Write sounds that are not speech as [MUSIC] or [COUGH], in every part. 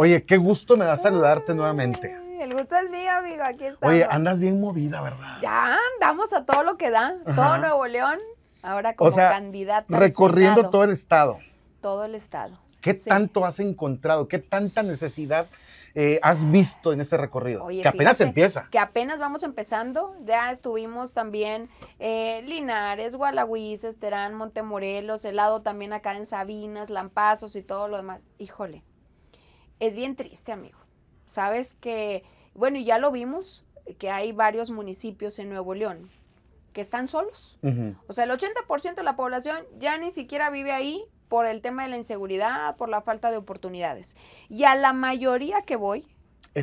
Oye, qué gusto me da saludarte nuevamente. El gusto es mío, amigo. Aquí estamos. Oye, andas bien movida, ¿verdad? Ya andamos a todo lo que da. Todo Nuevo León, ahora como o candidata. Recorriendo todo el estado. Todo el estado. ¿Qué tanto has encontrado? ¿Qué tanta necesidad eh, has visto en ese recorrido? que apenas empieza. Que apenas vamos empezando. Ya estuvimos también eh, Linares, Gualahuís, Esterán, Montemorelos, helado también acá en Sabinas, Lampazos y todo lo demás. Híjole, es bien triste, amigo. Sabes que, bueno, y ya lo vimos, que hay varios municipios en Nuevo León que están solos. O sea, el 80% de la población ya ni siquiera vive ahí por el tema de la inseguridad, por la falta de oportunidades. Y a la mayoría que voy,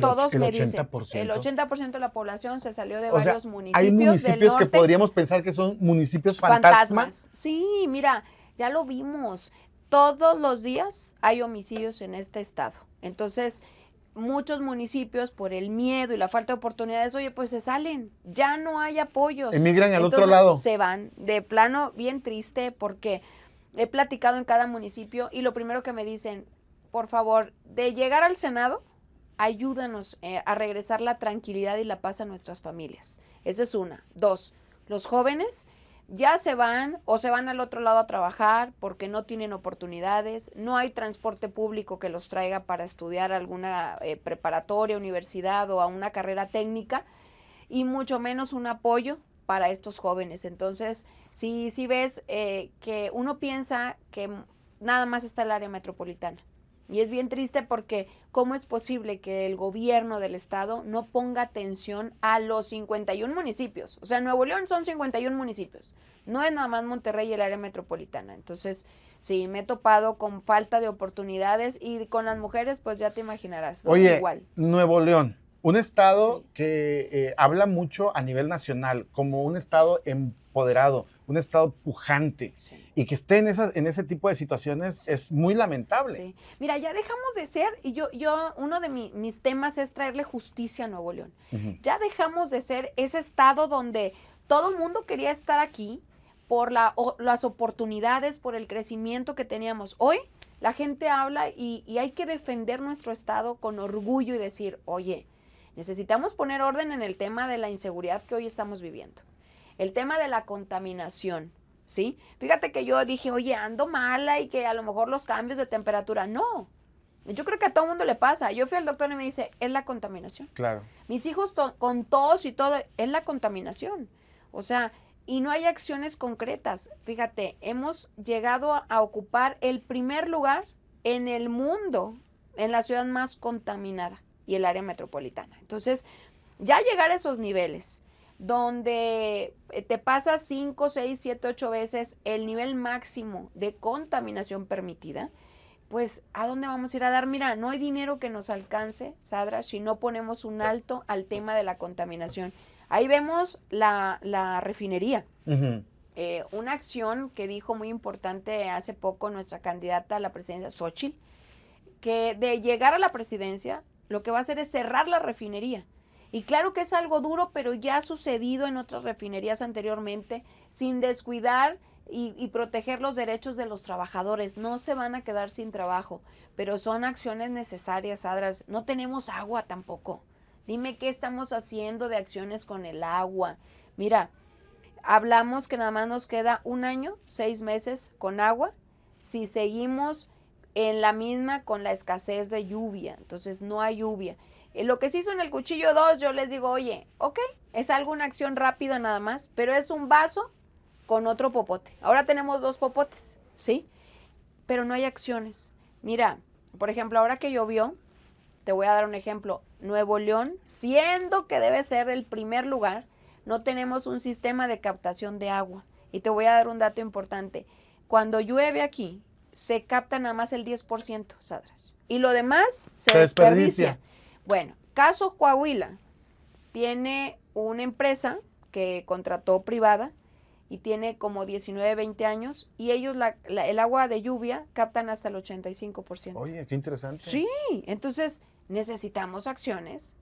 todos me dicen, el 80% de la población se salió de varios municipios. Hay municipios que podríamos pensar que son municipios fantasmas. Sí, mira, ya lo vimos. Todos los días hay homicidios en este estado. Entonces, muchos municipios por el miedo y la falta de oportunidades, oye, pues se salen, ya no hay apoyos. Emigran al otro lado. Se van, de plano bien triste porque he platicado en cada municipio y lo primero que me dicen, por favor, de llegar al Senado, ayúdanos eh, a regresar la tranquilidad y la paz a nuestras familias. Esa es una. Dos, los jóvenes ya se van o se van al otro lado a trabajar porque no tienen oportunidades, no hay transporte público que los traiga para estudiar alguna eh, preparatoria, universidad o a una carrera técnica y mucho menos un apoyo para estos jóvenes. Entonces, si, si ves eh, que uno piensa que nada más está el área metropolitana, y es bien triste porque ¿cómo es posible que el gobierno del estado no ponga atención a los 51 municipios? O sea, Nuevo León son 51 municipios, no es nada más Monterrey y el área metropolitana. Entonces, sí, me he topado con falta de oportunidades y con las mujeres, pues ya te imaginarás. Oye, igual. Nuevo León, un estado que eh, habla mucho a nivel nacional, como un estado empoderado un Estado pujante y que esté en, esas, en ese tipo de situaciones es muy lamentable. Mira, ya dejamos de ser, y yo, yo uno de mis temas es traerle justicia a Nuevo León. Ya dejamos de ser ese Estado donde todo el mundo quería estar aquí por las oportunidades, por el crecimiento que teníamos. Hoy la gente habla y hay que defender nuestro Estado con orgullo y decir, oye, necesitamos poner orden en el tema de la inseguridad que hoy estamos viviendo. El tema de la contaminación, ¿sí? Fíjate que yo dije, oye, ando mala y que a lo mejor los cambios de temperatura. No, yo creo que a todo el mundo le pasa. Yo fui al doctor y me dice, es la contaminación. Claro. Mis hijos con tos y todo, es la contaminación. O sea, y no hay acciones concretas. Fíjate, hemos llegado a ocupar el primer lugar en el mundo, en la ciudad más contaminada y el área metropolitana. Entonces, ya llegar a esos niveles donde eh, te pasa 5, 6, 7, 8 veces el nivel máximo de contaminación permitida, pues ¿a dónde vamos a ir a dar? Mira, no hay dinero que nos alcance, Sadra, si no ponemos un alto al tema de la contaminación. Ahí vemos la, refinería. Eh, una acción que dijo muy importante hace poco nuestra candidata a la presidencia, Xochitl, que de llegar a la presidencia, lo que va a hacer es cerrar la refinería y claro que es algo duro, pero ya ha sucedido en otras refinerías anteriormente, sin descuidar y, proteger los derechos de los trabajadores. No se van a quedar sin trabajo, pero son acciones necesarias, Adras. No tenemos agua tampoco. Dime qué estamos haciendo de acciones con el agua. Mira, hablamos que nada más nos queda un año, seis meses con agua. Si seguimos en la misma con la escasez de lluvia, entonces no hay lluvia. Eh, lo que se hizo en el cuchillo 2, yo les digo, oye, ok, es alguna acción rápida nada más, pero es un vaso con otro popote. Ahora tenemos dos popotes, ¿sí? Pero no hay acciones. Mira, por ejemplo, ahora que llovió, te voy a dar un ejemplo. Nuevo León, siendo que debe ser el primer lugar, no tenemos un sistema de captación de agua. Y te voy a dar un dato importante. Cuando llueve aquí, se capta nada más el 10%, Sadras. Y lo demás se, desperdicia. Bueno, caso Coahuila tiene una empresa que contrató privada y tiene como 19, 20 años y ellos la, el agua de lluvia captan hasta el 85%. Oye, qué interesante. Sí, entonces necesitamos acciones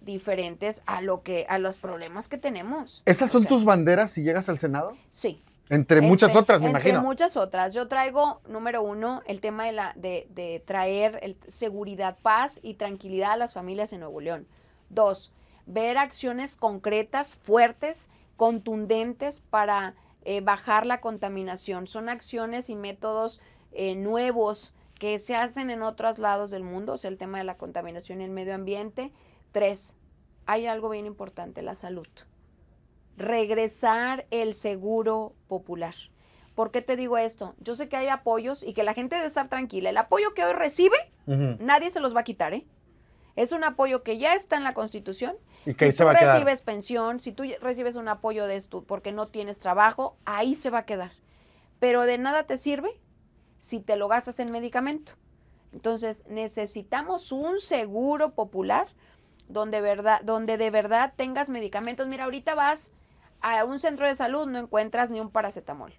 diferentes a lo que a los problemas que tenemos. ¿Esas son tus banderas si llegas al Senado? Sí, entre, muchas otras, me imagino. Entre muchas otras. Yo traigo, número uno, el tema de, la, de, traer el, seguridad, paz y tranquilidad a las familias en Nuevo León. Dos, ver acciones concretas, fuertes, contundentes para eh, bajar la contaminación. Son acciones y métodos eh, nuevos que se hacen en otros lados del mundo, o sea, el tema de la contaminación en el medio ambiente. Tres, hay algo bien importante, la salud regresar el seguro popular. ¿Por qué te digo esto? Yo sé que hay apoyos y que la gente debe estar tranquila. El apoyo que hoy recibe, nadie se los va a quitar, ¿eh? Es un apoyo que ya está en la Constitución. Y que si tú recibes pensión, si tú recibes un apoyo de esto porque no tienes trabajo, ahí se va a quedar. Pero de nada te sirve si te lo gastas en medicamento. Entonces, necesitamos un seguro popular donde, verdad, donde de verdad tengas medicamentos. Mira, ahorita vas a un centro de salud no encuentras ni un paracetamol.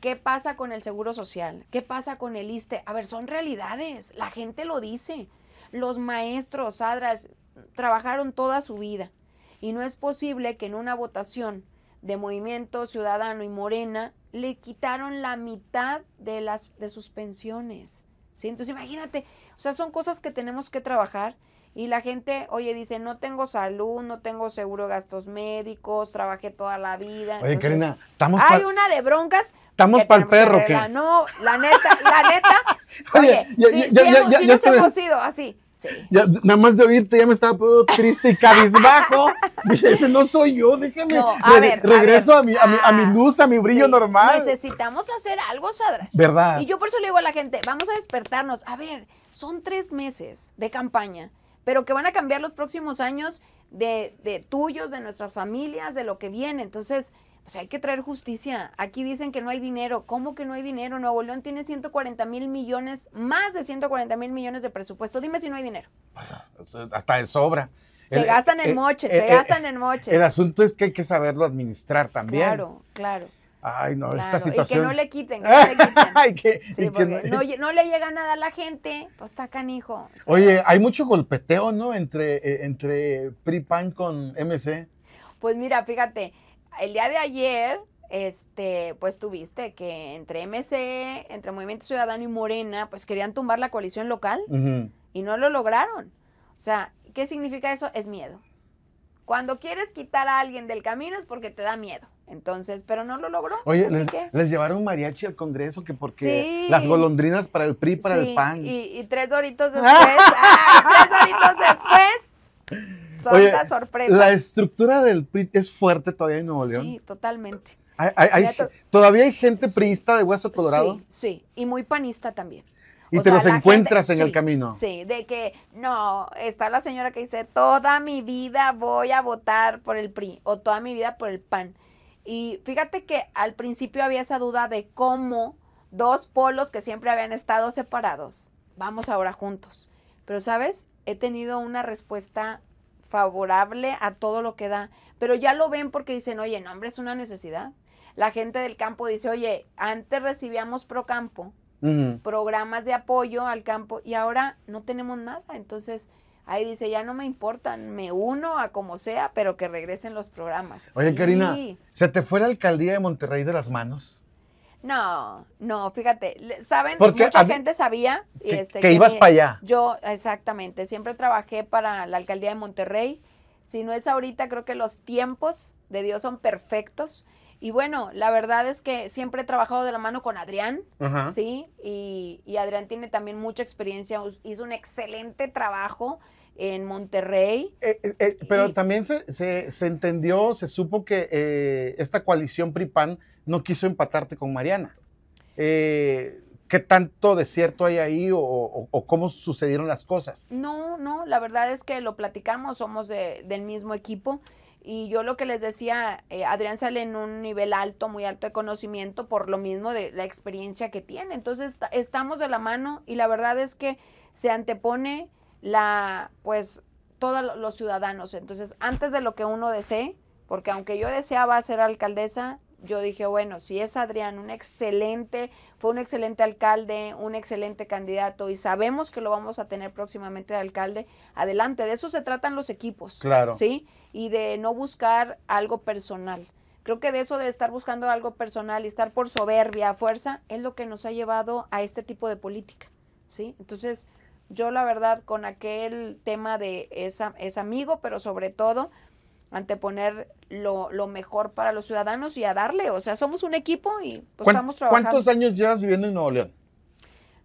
¿Qué pasa con el seguro social? ¿Qué pasa con el ISTE? A ver, son realidades. La gente lo dice. Los maestros, Adras, trabajaron toda su vida. Y no es posible que en una votación de Movimiento Ciudadano y Morena le quitaron la mitad de, las, de sus pensiones. Entonces imagínate, o sea, son cosas que tenemos que trabajar y la gente, oye, dice, no tengo salud, no tengo seguro de gastos médicos, trabajé toda la vida. Oye, Karina, estamos... Hay una de broncas. Estamos para el perro, No, la neta, la neta. [LAUGHS] oye, yo ya, se así. nada más de oírte ya me estaba todo triste y cabizbajo. [LAUGHS] Dije, no soy yo, déjame. regreso a, mi, a, mi, ah, luz, a mi brillo normal. Necesitamos hacer algo, Sadra. ¿Verdad? Y yo por eso le digo a la gente, vamos a despertarnos. A ver, son tres meses de campaña pero que van a cambiar los próximos años de, de tuyos, de nuestras familias, de lo que viene. Entonces, pues hay que traer justicia. Aquí dicen que no hay dinero. ¿Cómo que no hay dinero? Nuevo León tiene 140 mil millones, más de 140 mil millones de presupuesto. Dime si no hay dinero. Hasta de sobra. Se gastan eh, en moches, eh, se eh, gastan en moches. El asunto es que hay que saberlo administrar también. Claro, claro ay, no, esta situación. Y que no le quiten, [LAUGHS] no eh. le ay, no... le llega nada a la gente, pues está canijo. Oye, hay mucho golpeteo, ¿no? Entre, eh, entre PriPan con MC. Pues mira, fíjate, el día de ayer, este, pues tuviste que entre MC, entre Movimiento Ciudadano y Morena, pues querían tumbar la coalición local y no lo lograron. O sea, ¿qué significa eso? Es miedo. Cuando quieres quitar a alguien del camino es porque te da miedo. Entonces, pero no lo logró. Oye, les, llevaron mariachi al Congreso, que porque las golondrinas para el PRI, para el PAN. Y, tres doritos [LAUGHS] después, tres doritos después, son Oye, la sorpresa. La estructura del PRI es fuerte todavía en Nuevo León. Sí, totalmente. todavía hay gente priista de hueso colorado. Sí, sí, y muy panista también. Y te los encuentras en el camino. Sí, de que no, está la señora que dice, toda mi vida voy a votar por el PRI o toda mi vida por el PAN. Y fíjate que al principio había esa duda de cómo dos polos que siempre habían estado separados, vamos ahora juntos. Pero, ¿sabes? He tenido una respuesta favorable a todo lo que da. Pero ya lo ven porque dicen, oye, no, hombre, es una necesidad. La gente del campo dice, oye, antes recibíamos pro campo programas de apoyo al campo, y ahora no tenemos nada. Entonces, Ahí dice, ya no me importan, me uno a como sea, pero que regresen los programas. Oye, Karina, ¿se te fue la alcaldía de Monterrey de las manos? No, no, fíjate, saben, Porque mucha gente sabía que, este, ibas para allá. Yo, exactamente, siempre trabajé para la alcaldía de Monterrey. Si no es ahorita, creo que los tiempos de Dios son perfectos y bueno, la verdad es que siempre he trabajado de la mano con Adrián, ¿sí? Y, Adrián tiene también mucha experiencia, hizo un excelente trabajo en Monterrey. Eh, eh, eh, pero también se, se, entendió, se supo que esta coalición PRIPAN no quiso empatarte con Mariana. ¿Qué tanto desierto hay ahí o, o, cómo sucedieron las cosas? No, no, la verdad es que lo platicamos, somos del mismo equipo. Y yo lo que les decía, eh, Adrián sale en un nivel alto, muy alto de conocimiento, por lo mismo de la experiencia que tiene. Entonces estamos de la mano y la verdad es que se antepone la, pues, todos los ciudadanos. Entonces, antes de lo que uno desee, porque aunque yo deseaba ser alcaldesa, yo dije, bueno, si es Adrián un excelente, fue un excelente alcalde, un excelente candidato y sabemos que lo vamos a tener próximamente de alcalde, adelante, de eso se tratan los equipos. Claro. ¿Sí? Y de no buscar algo personal. Creo que de eso de estar buscando algo personal y estar por soberbia, fuerza, es lo que nos ha llevado a este tipo de política. ¿Sí? Entonces, yo la verdad con aquel tema de esa es amigo, pero sobre todo anteponer lo, lo, mejor para los ciudadanos y a darle. O sea, somos un equipo y pues, estamos trabajando. ¿Cuántos años llevas viviendo en Nuevo León?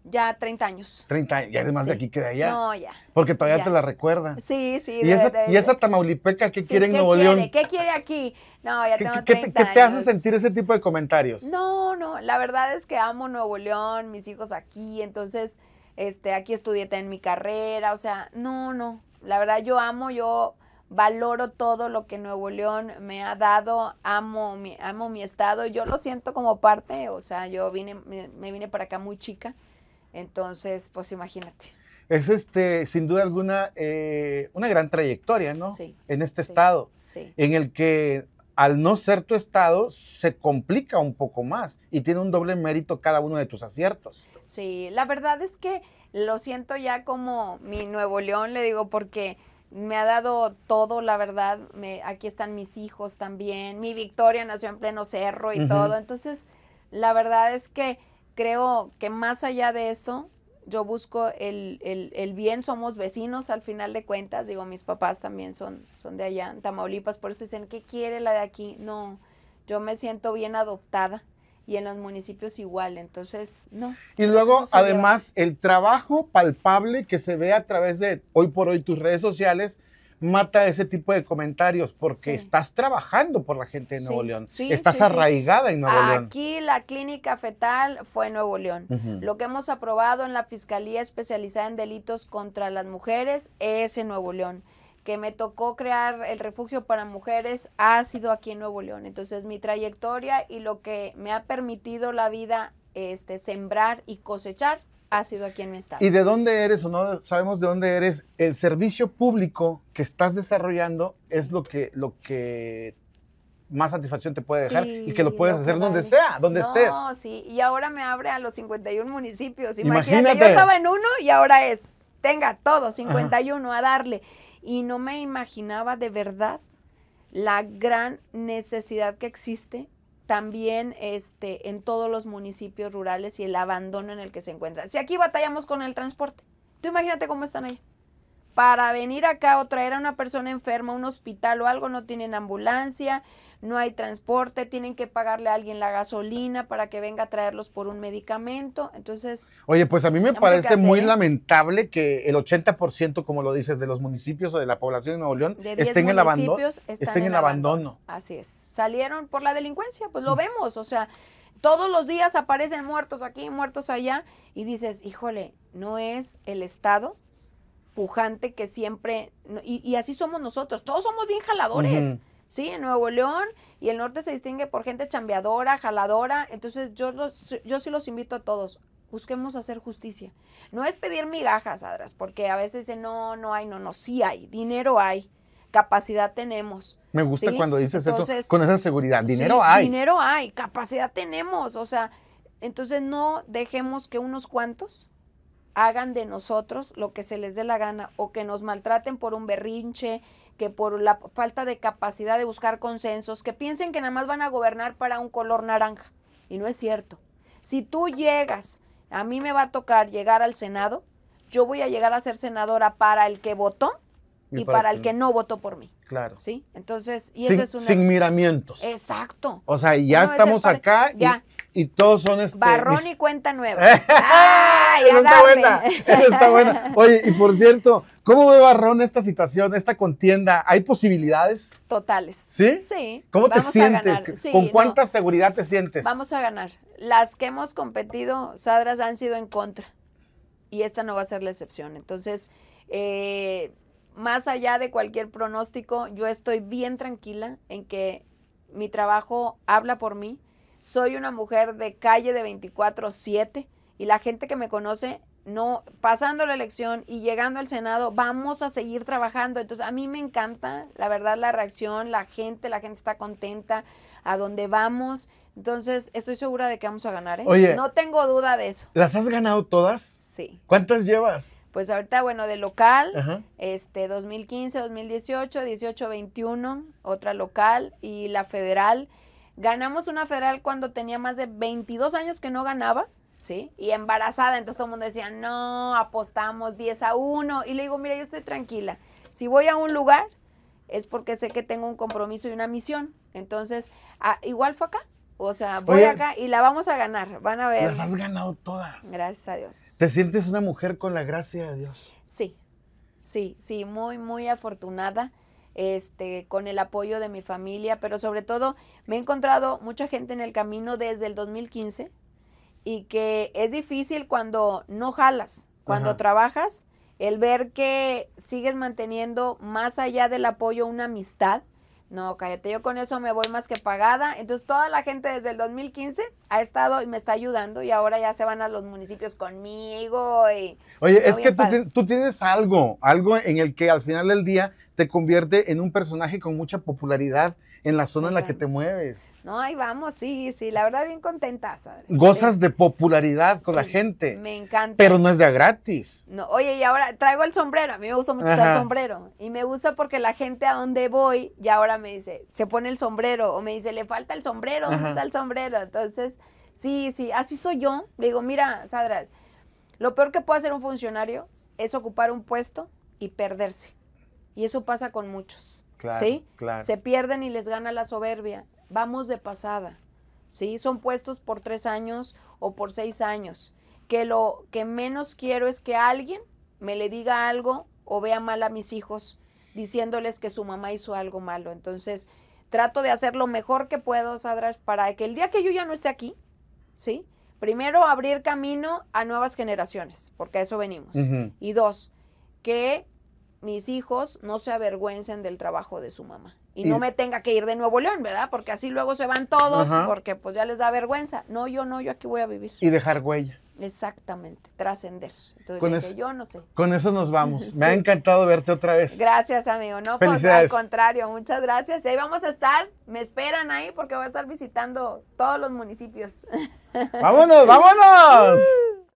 Ya 30 años. 30 años, ya eres más de aquí que de allá. No, ya. Porque todavía te la recuerda. Sí, sí. ¿Y, esa, tamaulipeca que quiere en Nuevo León? ¿Qué quiere aquí? No, ya tengo 30 años. ¿Qué te hace sentir ese tipo de comentarios? No, no, la verdad es que amo Nuevo León, mis hijos aquí, entonces, este, aquí estudié en mi carrera, o sea, no, no, la verdad yo amo, yo valoro todo lo que Nuevo León me ha dado, amo mi, amo mi estado, yo lo siento como parte, o sea, yo vine, me vine para acá muy chica, entonces, pues imagínate. Es este, sin duda alguna, eh, una gran trayectoria, ¿no? Sí. En este estado, en el que al no ser tu estado, se complica un poco más y tiene un doble mérito cada uno de tus aciertos. Sí, la verdad es que lo siento ya como mi Nuevo León, le digo, porque me ha dado todo, la verdad. Me, aquí están mis hijos también. Mi Victoria nació en pleno cerro y todo. Entonces, la verdad es que creo que más allá de esto, yo busco el, el, el, bien, somos vecinos al final de cuentas, digo, mis papás también son, son de allá, Tamaulipas, por eso dicen, ¿qué quiere la de aquí? No, yo me siento bien adoptada, y en los municipios igual, entonces no. Y luego, además, el trabajo palpable que se ve a través de hoy por hoy tus redes sociales mata ese tipo de comentarios porque estás trabajando por la gente de Nuevo León. estás arraigada en Nuevo León. Aquí la clínica fetal fue Nuevo León. Lo que hemos aprobado en la Fiscalía Especializada en Delitos contra las Mujeres es en Nuevo León me tocó crear el refugio para mujeres ha sido aquí en Nuevo León. Entonces mi trayectoria y lo que me ha permitido la vida este, sembrar y cosechar ha sido aquí en mi estado. ¿Y de dónde eres o no sabemos de dónde eres? El servicio público que estás desarrollando es lo que, lo que más satisfacción te puede dejar y que lo puedes hacer donde sea, donde estés. sí, y ahora me abre a los 51 municipios. Imagínate, yo estaba en uno y ahora es, tenga todo, 51 a darle y no me imaginaba de verdad la gran necesidad que existe también este, en todos los municipios rurales y el abandono en el que se encuentra. Si aquí batallamos con el transporte, tú imagínate cómo están ahí. Para venir acá o traer a una persona enferma a un hospital o algo, no tienen ambulancia, no hay transporte, tienen que pagarle a alguien la gasolina para que venga a traerlos por un medicamento. Entonces. Oye, pues a mí me parece muy ¿eh? lamentable que el 80%, como lo dices, de los municipios o de la población de Nuevo León estén, en abandono, estén, en el abandono. Así es. Salieron por la delincuencia, pues lo vemos, o sea. Todos los días aparecen muertos aquí, muertos allá, y dices, híjole, no es el Estado, pujante que siempre, y, así somos nosotros, todos somos bien jaladores. ¿sí? En Nuevo León y el norte se distingue por gente chambeadora, jaladora. Entonces yo, yo sí los invito a todos. Busquemos hacer justicia. No es pedir migajas, Adras, porque a veces dicen, no, no hay, no, no, sí hay, dinero hay, capacidad tenemos. Me gusta cuando dices eso con esa seguridad, dinero hay. Dinero hay, capacidad tenemos, o sea, entonces no dejemos que unos cuantos hagan de nosotros lo que se les dé la gana o que nos maltraten por un berrinche, que por la falta de capacidad de buscar consensos, que piensen que nada más van a gobernar para un color naranja. Y no es cierto. Si tú llegas, a mí me va a tocar llegar al Senado, yo voy a llegar a ser senadora para el que votó y, para, el que no votó por mí. Claro. ¿Sí? Entonces, y sin, ese es un... Sin miramientos. Exacto. O sea, ya estamos acá. Ya y todos son este. Barrón y cuenta nueva. [LAUGHS] Eso está buena. Eso está buena. Oye, y por cierto, ¿cómo ve Barrón esta situación, esta contienda? ¿Hay posibilidades? Totales. ¿Sí? Sí. ¿Cómo te sientes? ¿Con cuánta seguridad te sientes? Vamos a ganar. Las que hemos competido, Sadras, han sido en contra. Y esta no va a ser la excepción. Entonces, eh, más allá de cualquier pronóstico, yo estoy bien tranquila en que mi trabajo habla por mí soy una mujer de calle de 24/7 y la gente que me conoce no pasando la elección y llegando al Senado, vamos a seguir trabajando. Entonces, a mí me encanta, la verdad, la reacción, la gente, la gente está contenta, a dónde vamos. Entonces, estoy segura de que vamos a ganar, ¿eh? no tengo duda de eso. ¿Las has ganado todas? Sí. ¿Cuántas llevas? Pues ahorita, bueno, de local, este 2015, 2018, 18, 21, otra local y la federal Ganamos una federal cuando tenía más de 22 años que no ganaba, ¿sí? Y embarazada, entonces todo el mundo decía, no, apostamos 10 a 1. Y le digo, mira, yo estoy tranquila. Si voy a un lugar, es porque sé que tengo un compromiso y una misión. Entonces, ah, igual fue acá. O sea, voy acá y la vamos a ganar. Van a ver. Las has ganado todas. Gracias a Dios. ¿Te sientes una mujer con la gracia de Dios? Sí, sí, sí, muy, muy afortunada este, con el apoyo de mi familia, pero sobre todo me he encontrado mucha gente en el camino desde el 2015 y que es difícil cuando no jalas, cuando trabajas, el ver que sigues manteniendo más allá del apoyo una amistad. No, cállate, yo con eso me voy más que pagada. Entonces toda la gente desde el 2015 ha estado y me está ayudando y ahora ya se van a los municipios conmigo. Y, Oye, es que tú, tienes algo, algo en el que al final del día te convierte en un personaje con mucha popularidad en la zona en la que te mueves. No, ahí vamos, sí, sí, la verdad bien contenta, Sadra. Gozas de popularidad con la gente. Me encanta. Pero no es de gratis. No, oye, y ahora traigo el sombrero, a mí me gusta mucho usar el sombrero y me gusta porque la gente a donde voy ya ahora me dice, se pone el sombrero o me dice, le falta el sombrero, ¿dónde está el sombrero? Entonces, sí, sí, así soy yo. Le digo, mira, Sadra, lo peor que puede hacer un funcionario es ocupar un puesto y perderse. Y eso pasa con muchos. ¿Sí? Se pierden y les gana la soberbia. Vamos de pasada. ¿Sí? Son puestos por tres años o por seis años. Que lo que menos quiero es que alguien me le diga algo o vea mal a mis hijos diciéndoles que su mamá hizo algo malo. Entonces, trato de hacer lo mejor que puedo, Sadras, para que el día que yo ya no esté aquí, ¿sí? Primero, abrir camino a nuevas generaciones, porque a eso venimos. Y dos, que mis hijos no se avergüencen del trabajo de su mamá. Y, no me tenga que ir de Nuevo León, ¿verdad? Porque así luego se van todos, porque pues ya les da vergüenza. No, yo no, yo aquí voy a vivir. Y dejar huella. Exactamente, trascender. Entonces, con eso, yo no sé. Con eso nos vamos. [LAUGHS] Me ha encantado verte otra vez. Gracias, amigo. No, pues, al contrario, muchas gracias. Y ahí vamos a estar. Me esperan ahí porque voy a estar visitando todos los municipios. [LAUGHS] ¡Vámonos, vámonos! Uh.